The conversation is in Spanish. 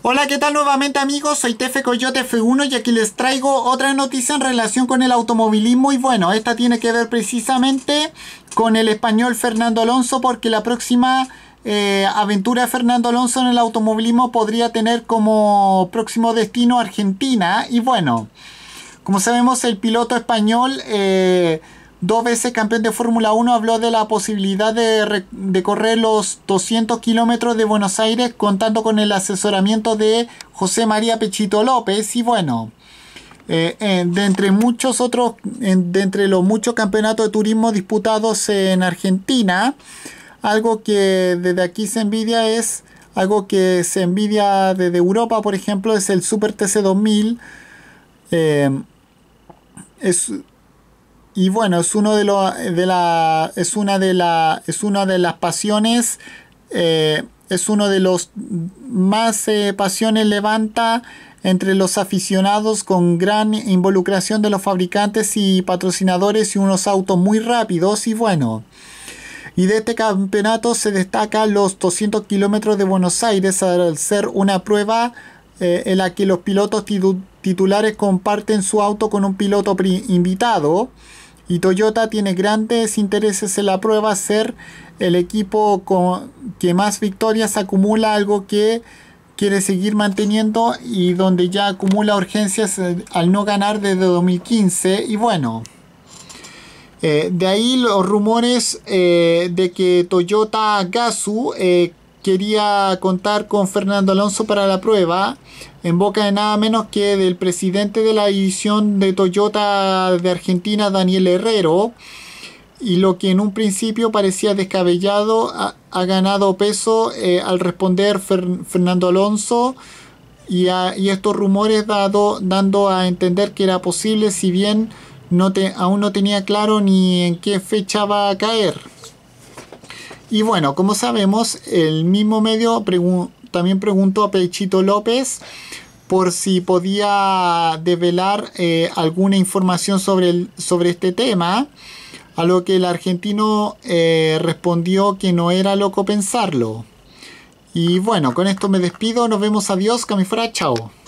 Hola, ¿qué tal nuevamente amigos? Soy Tefe Coyote F1 y aquí les traigo otra noticia en relación con el automovilismo y bueno, esta tiene que ver precisamente con el español Fernando Alonso porque la próxima eh, aventura de Fernando Alonso en el automovilismo podría tener como próximo destino Argentina y bueno, como sabemos el piloto español... Eh, dos veces campeón de Fórmula 1, habló de la posibilidad de, correr los 200 kilómetros de Buenos Aires contando con el asesoramiento de José María Pechito López. Y bueno, eh, de entre muchos otros, de entre los muchos campeonatos de turismo disputados en Argentina, algo que desde aquí se envidia es, algo que se envidia desde Europa, por ejemplo, es el Super TC 2000. Eh, es y bueno, es uno de los de la es una de es una de las pasiones eh, es uno de los más eh, pasiones levanta entre los aficionados con gran involucración de los fabricantes y patrocinadores y unos autos muy rápidos y bueno. Y de este campeonato se destaca los 200 kilómetros de Buenos Aires al ser una prueba eh, en la que los pilotos titulares comparten su auto con un piloto invitado. Y Toyota tiene grandes intereses en la prueba ser el equipo que más victorias acumula, algo que quiere seguir manteniendo y donde ya acumula urgencias eh, al no ganar desde 2015. Y bueno, eh, de ahí los rumores eh, de que Toyota Gasu quería contar con Fernando Alonso para la prueba, en boca de nada menos que del presidente de la división de Toyota de Argentina, Daniel Herrero, y lo que en un principio parecía descabellado ha, ganado peso eh, al responder Fernando Alonso y, estos rumores dado, dando a entender que era posible si bien aún no tenía claro ni en qué fecha va a caer. Y bueno, como sabemos, el mismo medio también preguntó a Pechito López por si podía develar eh, alguna información sobre, sobre este tema, a lo que el argentino eh, respondió que no era loco pensarlo. Y bueno, con esto me despido, nos vemos, adiós, Camifra, chao.